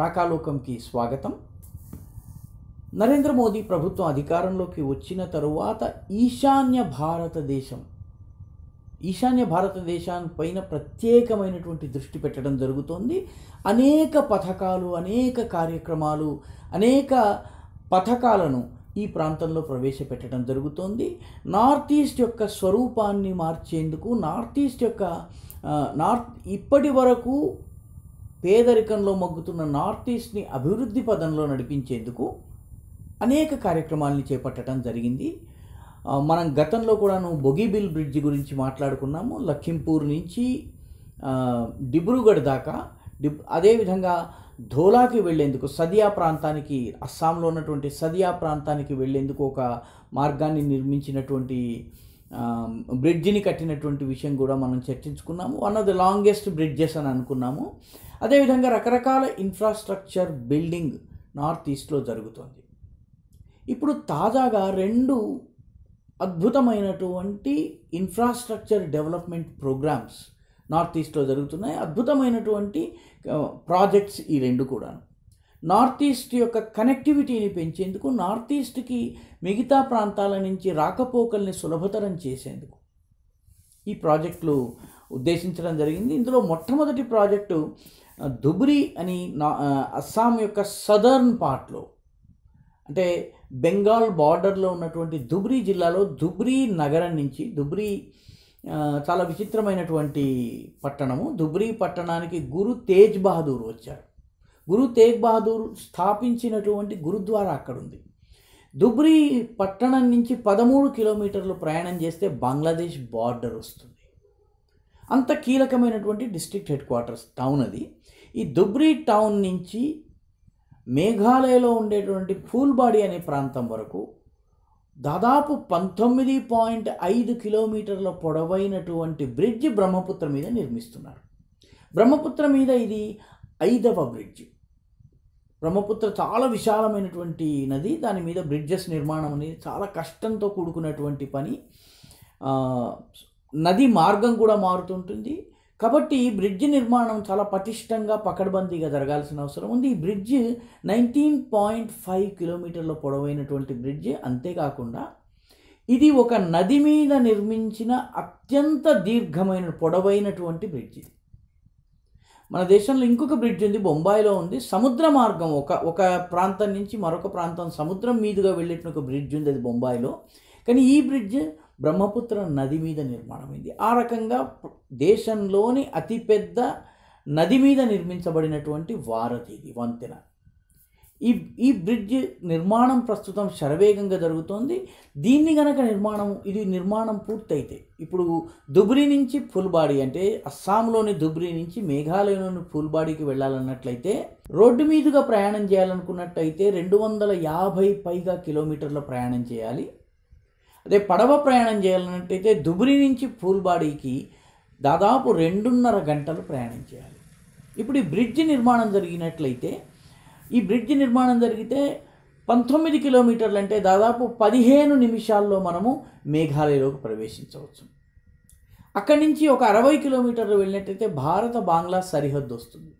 రాకాలోకంకి స్వాగతం నరేంద్ర మోదీ ప్రభుత్వం అధికారంలోకి వచ్చిన తరువాత ఈశాన్య భారతదేశం ఈశాన్య భారతదేశానిపైన ప్రత్యేకమైనటువంటి దృష్టి పెట్టడం జరుగుతోంది అనేక పథకాలు అనేక కార్యక్రమాలు అనేక పథకాలను ఈ ప్రాంతంలో ప్రవేశపెట్టడం జరుగుతోంది నార్త్ ఈస్ట్ యొక్క స్వరూపాన్ని మార్చేందుకు నార్త్ ఈస్ట్ యొక్క నార్త్ ఇప్పటి వరకు పేదరికంలో మగ్గుతున్న నార్త్ ఈస్ట్ని అభివృద్ధి పదంలో నడిపించేందుకు అనేక కార్యక్రమాలను చేపట్టడం జరిగింది మనం గతంలో కూడాను బొగీబిల్ బ్రిడ్జ్ గురించి మాట్లాడుకున్నాము లఖింపూర్ నుంచి డిబ్రూగఢ్ దాకా డి అదేవిధంగా ధోలాకి వెళ్లేందుకు సదియా ప్రాంతానికి అస్సాంలో ఉన్నటువంటి సదియా ప్రాంతానికి వెళ్లేందుకు ఒక మార్గాన్ని నిర్మించినటువంటి బ్రిడ్జిని కట్టినటువంటి విషయం కూడా మనం చర్చించుకున్నాము one of the longest bridges అని అనుకున్నాము అదేవిధంగా రకరకాల ఇన్ఫ్రాస్ట్రక్చర్ బిల్డింగ్ నార్త్ ఈస్ట్లో జరుగుతోంది ఇప్పుడు తాజాగా రెండు అద్భుతమైనటువంటి ఇన్ఫ్రాస్ట్రక్చర్ డెవలప్మెంట్ ప్రోగ్రామ్స్ నార్త్ ఈస్ట్లో జరుగుతున్నాయి అద్భుతమైనటువంటి ప్రాజెక్ట్స్ ఈ రెండు కూడా నార్త్ ఈస్ట్ యొక్క కనెక్టివిటీని పెంచేందుకు నార్త్ ఈస్ట్కి మిగతా ప్రాంతాల నుంచి రాకపోకల్ని సులభతరం చేసేందుకు ఈ ప్రాజెక్టులు ఉద్దేశించడం జరిగింది ఇందులో మొట్టమొదటి ప్రాజెక్టు ధుబ్రి అని నా అస్సాం యొక్క సదర్న్ పార్ట్లో అంటే బెంగాల్ బార్డర్లో ఉన్నటువంటి ధుబ్రి జిల్లాలో ధుబ్రి నగరం నుంచి ధుబ్రి చాలా విచిత్రమైనటువంటి పట్టణము ధుబ్రి పట్టణానికి గురు తేజ్ బహదూర్ వచ్చారు గురు తేజ్ బహదూర్ స్థాపించినటువంటి గురుద్వారా అక్కడ ఉంది ధుబ్రి పట్టణం నుంచి పదమూడు కిలోమీటర్లు ప్రయాణం చేస్తే బంగ్లాదేశ్ బార్డర్ వస్తుంది అంత కీలకమైనటువంటి డిస్ట్రిక్ట్ హెడ్ క్వార్టర్స్ టౌన్ అది ఈ దుబ్రీ టౌన్ నుంచి మేఘాలయలో ఉండేటువంటి ఫూల్బాడీ అనే ప్రాంతం వరకు దాదాపు పంతొమ్మిది పాయింట్ ఐదు కిలోమీటర్ల పొడవైనటువంటి బ్రిడ్జ్ బ్రహ్మపుత్ర మీద నిర్మిస్తున్నారు బ్రహ్మపుత్ర మీద ఇది ఐదవ బ్రిడ్జ్ బ్రహ్మపుత్ర చాలా విశాలమైనటువంటి నది దాని మీద బ్రిడ్జెస్ నిర్మాణం అనేది చాలా కష్టంతో కూడుకున్నటువంటి పని నది మార్గం కూడా మారుతుంటుంది కాబట్టి ఈ బ్రిడ్జ్ నిర్మాణం చాలా పటిష్టంగా పకడ్బందీగా జరగాల్సిన అవసరం ఉంది ఈ బ్రిడ్జ్ నైన్టీన్ పాయింట్ ఫైవ్ కిలోమీటర్ల పొడవైనటువంటి బ్రిడ్జ్ అంతేకాకుండా ఇది ఒక నది మీద నిర్మించిన అత్యంత దీర్ఘమైన పొడవైనటువంటి బ్రిడ్జ్ ఇది మన దేశంలో ఇంకొక బ్రిడ్జ్ ఉంది బొంబాయిలో ఉంది సముద్ర మార్గం ఒక ఒక ప్రాంతం నుంచి మరొక ప్రాంతం సముద్రం మీదుగా వెళ్ళేట ఒక బ్రిడ్జ్ ఉంది అది బొంబాయిలో కానీ ఈ బ్రిడ్జ్ బ్రహ్మపుత్ర నది మీద నిర్మాణమైంది ఆ రకంగా దేశంలోని అతిపెద్ద నది మీద నిర్మించబడినటువంటి వారధి ఇది వంతెన ఈ ఈ బ్రిడ్జ్ నిర్మాణం ప్రస్తుతం శరవేగంగా జరుగుతోంది దీన్ని గనక నిర్మాణం ఇది నిర్మాణం పూర్తయితే ఇప్పుడు దుబ్రి నుంచి ఫుల్బాడీ అంటే అస్సాంలోని దుబ్రి నుంచి మేఘాలయలోని ఫుల్బాడీకి వెళ్ళాలన్నట్లయితే రోడ్డు మీదుగా ప్రయాణం చేయాలనుకున్నట్టయితే రెండు వందల యాభై పైగా కిలోమీటర్ల ప్రయాణం చేయాలి అదే పడవ ప్రయాణం చేయాలన్నట్టయితే దుబ్రి నుంచి పూల్బాడీకి దాదాపు రెండున్నర గంటలు ప్రయాణం చేయాలి ఇప్పుడు ఈ బ్రిడ్జ్ నిర్మాణం జరిగినట్లయితే ఈ బ్రిడ్జ్ నిర్మాణం జరిగితే పంతొమ్మిది కిలోమీటర్లు అంటే దాదాపు పదిహేను నిమిషాల్లో మనము మేఘాలయలోకి ప్రవేశించవచ్చు అక్కడి నుంచి ఒక అరవై కిలోమీటర్లు వెళ్ళినట్టయితే భారత బంగ్లా సరిహద్దు వస్తుంది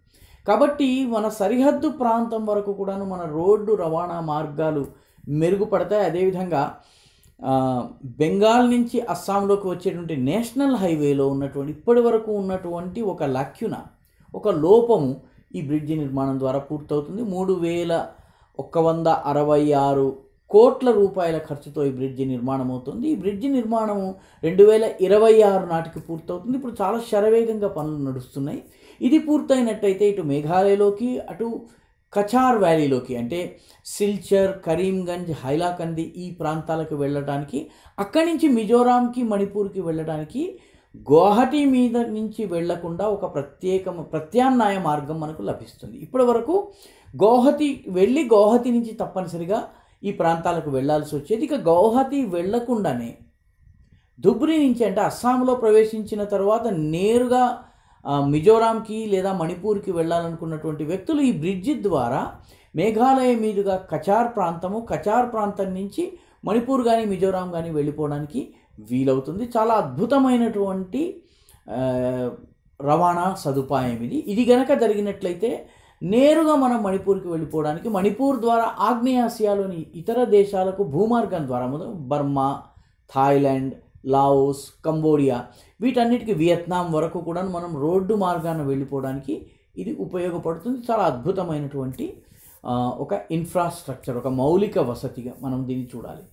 కాబట్టి మన సరిహద్దు ప్రాంతం వరకు కూడాను మన రోడ్డు రవాణా మార్గాలు మెరుగుపడతాయి అదేవిధంగా బెంగాల్ నుంచి అస్సాంలోకి వచ్చేటువంటి నేషనల్ హైవేలో ఉన్నటువంటి ఇప్పటి వరకు ఉన్నటువంటి ఒక లక్యున ఒక లోపము ఈ బ్రిడ్జి నిర్మాణం ద్వారా పూర్తవుతుంది మూడు వేల ఒక్క వంద అరవై ఆరు కోట్ల రూపాయల ఖర్చుతో ఈ బ్రిడ్జి నిర్మాణం అవుతుంది ఈ బ్రిడ్జి నిర్మాణము రెండు వేల ఇరవై ఆరు నాటికి పూర్తవుతుంది ఇప్పుడు చాలా శరవేగంగా పనులు నడుస్తున్నాయి ఇది పూర్తయినట్టయితే ఇటు మేఘాలయలోకి అటు కచార్ వ్యాలీలోకి అంటే సిల్చర్ కరీంగంజ్ హైలాకంది ఈ ప్రాంతాలకు వెళ్ళడానికి అక్కడి నుంచి మిజోరాంకి మణిపూర్కి వెళ్ళడానికి గౌహటి మీద నుంచి వెళ్లకుండా ఒక ప్రత్యేక ప్రత్యామ్నాయ మార్గం మనకు లభిస్తుంది ఇప్పటి వరకు గౌహతి వెళ్ళి గౌహతి నుంచి తప్పనిసరిగా ఈ ప్రాంతాలకు వెళ్లాల్సి వచ్చేది ఇక గౌహతి వెళ్లకుండానే దుబ్రి నుంచి అంటే అస్సాంలో ప్రవేశించిన తర్వాత నేరుగా మిజోరాంకి లేదా మణిపూర్కి వెళ్ళాలనుకున్నటువంటి వ్యక్తులు ఈ బ్రిడ్జి ద్వారా మేఘాలయ మీదుగా కచార్ ప్రాంతము కచార్ ప్రాంతం నుంచి మణిపూర్ కానీ మిజోరాం కానీ వెళ్ళిపోవడానికి వీలవుతుంది చాలా అద్భుతమైనటువంటి రవాణా సదుపాయం ఇది ఇది గనక జరిగినట్లయితే నేరుగా మనం మణిపూర్కి వెళ్ళిపోవడానికి మణిపూర్ ద్వారా ఆగ్నేయాసియాలోని ఇతర దేశాలకు భూమార్గం ద్వారా బర్మా థాయిలాండ్ లావోస్ కంబోడియా వీటన్నిటికి వియత్నాం వరకు కూడా మనం రోడ్డు మార్గాన వెళ్ళిపోవడానికి ఇది ఉపయోగపడుతుంది చాలా అద్భుతమైనటువంటి ఒక ఇన్ఫ్రాస్ట్రక్చర్ ఒక మౌలిక వసతిగా మనం దీన్ని చూడాలి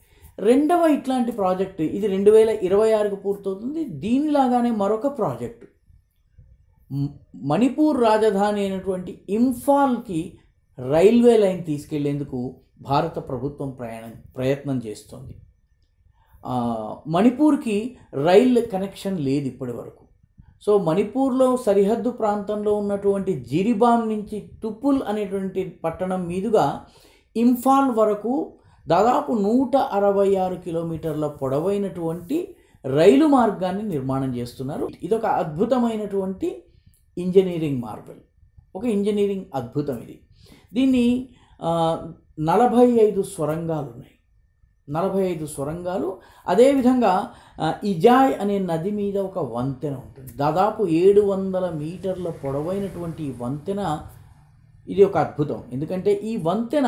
రెండవ ఇట్లాంటి ప్రాజెక్ట్ ఇది రెండు వేల ఇరవై ఆరుకు పూర్తవుతుంది దీనిలాగానే మరొక ప్రాజెక్టు మణిపూర్ రాజధాని అయినటువంటి ఇంఫాల్కి రైల్వే లైన్ తీసుకెళ్లేందుకు భారత ప్రభుత్వం ప్రయాణం ప్రయత్నం చేస్తుంది మణిపూర్కి రైల్ కనెక్షన్ లేదు ఇప్పటి వరకు సో మణిపూర్లో సరిహద్దు ప్రాంతంలో ఉన్నటువంటి జిరిబామ్ నుంచి తుపుల్ అనేటువంటి పట్టణం మీదుగా ఇంఫాల్ వరకు దాదాపు నూట అరవై ఆరు కిలోమీటర్ల పొడవైనటువంటి రైలు మార్గాన్ని నిర్మాణం చేస్తున్నారు ఇదొక అద్భుతమైనటువంటి ఇంజనీరింగ్ మార్వెల్ ఒక ఇంజనీరింగ్ అద్భుతం ఇది దీన్ని నలభై ఐదు స్వరంగాలు ఉన్నాయి నలభై ఐదు సొరంగాలు అదేవిధంగా ఇజాయ్ అనే నది మీద ఒక వంతెన ఉంటుంది దాదాపు ఏడు వందల మీటర్ల పొడవైనటువంటి వంతెన ఇది ఒక అద్భుతం ఎందుకంటే ఈ వంతెన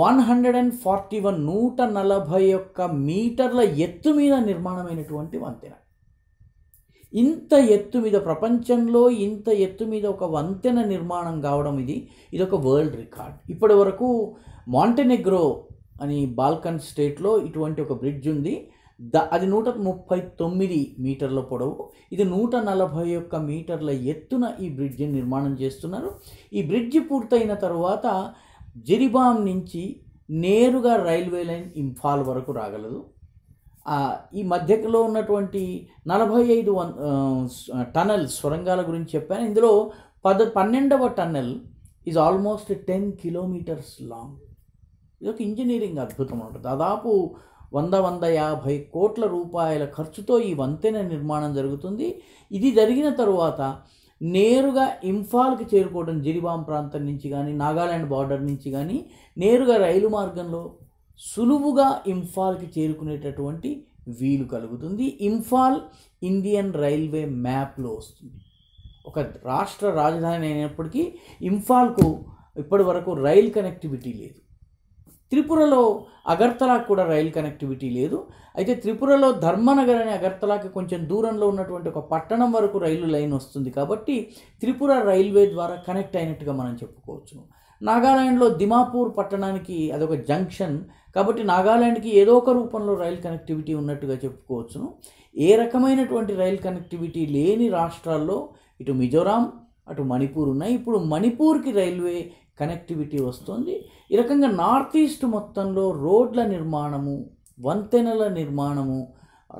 one hundred and forty one నూట నలభై ఒక్క మీటర్ల ఎత్తు మీద నిర్మాణమైనటువంటి వంతెన ఇంత ఎత్తు మీద ప్రపంచంలో ఇంత ఎత్తు మీద ఒక వంతెన నిర్మాణం కావడం ఇది ఇది ఒక వరల్డ్ రికార్డ్ ఇప్పటి వరకు మాంటెనెగ్రో అని బాల్కన్ స్టేట్లో ఇటువంటి ఒక బ్రిడ్జ్ ఉంది ద అది నూట ముప్పై తొమ్మిది మీటర్ల పొడవు ఇది నూట నలభై ఒక్క మీటర్ల ఎత్తున ఈ బ్రిడ్జ్ నిర్మాణం చేస్తున్నారు ఈ బ్రిడ్జ్ పూర్తయిన తర్వాత జిరిబామ్ నుంచి నేరుగా రైల్వే లైన్ ఇంఫాల్ వరకు రాగలదు ఈ మధ్యలో ఉన్నటువంటి నలభై ఐదు వన్ టనల్ సొరంగాల గురించి చెప్పాను ఇందులో పద పన్నెండవ tunnel is almost ten kilometres long ఇదొక ఇంజనీరింగ్ అద్భుతం అన్నమాట దాదాపు వంద వంద యాభై కోట్ల రూపాయల ఖర్చుతో ఈ వంతెన నిర్మాణం జరుగుతుంది ఇది జరిగిన తరువాత నేరుగా ఇంఫాల్కి చేరుకోవడం జిరిబాం ప్రాంతం నుంచి కానీ నాగాలాండ్ బార్డర్ నుంచి కానీ నేరుగా రైలు మార్గంలో సులువుగా ఇంఫాల్కి చేరుకునేటటువంటి వీలు కలుగుతుంది ఇంఫాల్ ఇండియన్ రైల్వే మ్యాప్లో వస్తుంది ఒక రాష్ట్ర రాజధాని అయినప్పటికీ ఇంఫాల్కు ఇప్పటి వరకు రైల్ కనెక్టివిటీ లేదు త్రిపురలో అగర్తలాకు కూడా రైలు కనెక్టివిటీ లేదు అయితే త్రిపురలో ధర్మనగర్ అనే అగర్తలాకి కొంచెం దూరంలో ఉన్నటువంటి ఒక పట్టణం వరకు రైలు లైన్ వస్తుంది కాబట్టి త్రిపుర రైల్వే ద్వారా కనెక్ట్ అయినట్టుగా మనం చెప్పుకోవచ్చు నాగాలాండ్లో దిమాపూర్ పట్టణానికి అదొక జంక్షన్ కాబట్టి నాగాలాండ్కి ఏదో ఒక రూపంలో రైలు కనెక్టివిటీ ఉన్నట్టుగా చెప్పుకోవచ్చును ఏ రకమైనటువంటి రైలు కనెక్టివిటీ లేని రాష్ట్రాల్లో ఇటు మిజోరాం అటు మణిపూర్ ఉన్నాయి ఇప్పుడు మణిపూర్కి రైల్వే కనెక్టివిటీ వస్తుంది ఈ రకంగా నార్త్ ఈస్ట్ మొత్తంలో రోడ్ల నిర్మాణము వంతెనల నిర్మాణము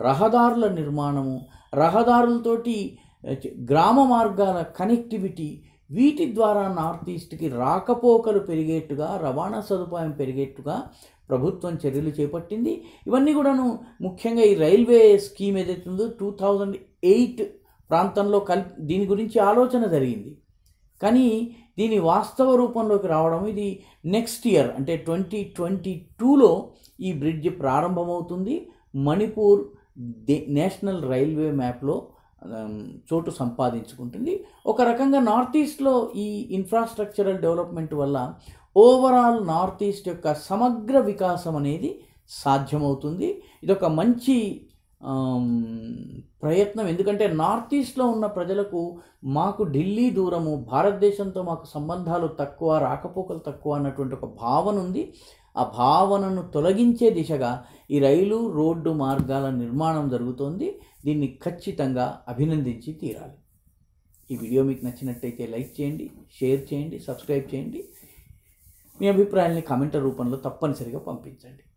రహదారుల నిర్మాణము రహదారులతోటి గ్రామ మార్గాల కనెక్టివిటీ వీటి ద్వారా నార్త్ ఈస్ట్కి రాకపోకలు పెరిగేట్టుగా రవాణా సదుపాయం పెరిగేట్టుగా ప్రభుత్వం చర్యలు చేపట్టింది ఇవన్నీ కూడాను ముఖ్యంగా ఈ రైల్వే స్కీమ్ ఏదైతే ఉందో టూ థౌజండ్ ఎయిట్ ప్రాంతంలో కల్ దీని గురించి ఆలోచన జరిగింది కానీ దీని వాస్తవ రూపంలోకి రావడం ఇది నెక్స్ట్ ఇయర్ అంటే ట్వంటీ ట్వంటీ టూలో ఈ బ్రిడ్జ్ ప్రారంభమవుతుంది మణిపూర్ నేషనల్ రైల్వే మ్యాప్లో చోటు సంపాదించుకుంటుంది ఒక రకంగా నార్త్ ఈస్ట్లో ఈ ఇన్ఫ్రాస్ట్రక్చరల్ డెవలప్మెంట్ వల్ల ఓవరాల్ నార్త్ ఈస్ట్ యొక్క సమగ్ర వికాసం అనేది సాధ్యమవుతుంది ఇదొక మంచి ప్రయత్నం ఎందుకంటే నార్త్ ఈస్ట్లో ఉన్న ప్రజలకు మాకు ఢిల్లీ దూరము భారతదేశంతో మాకు సంబంధాలు తక్కువ రాకపోకలు తక్కువ అన్నటువంటి ఒక భావన ఉంది ఆ భావనను తొలగించే దిశగా ఈ రైలు రోడ్డు మార్గాల నిర్మాణం జరుగుతోంది దీన్ని ఖచ్చితంగా అభినందించి తీరాలి ఈ వీడియో మీకు నచ్చినట్టయితే లైక్ చేయండి షేర్ చేయండి సబ్స్క్రైబ్ చేయండి మీ అభిప్రాయాల్ని కామెంట్ రూపంలో తప్పనిసరిగా పంపించండి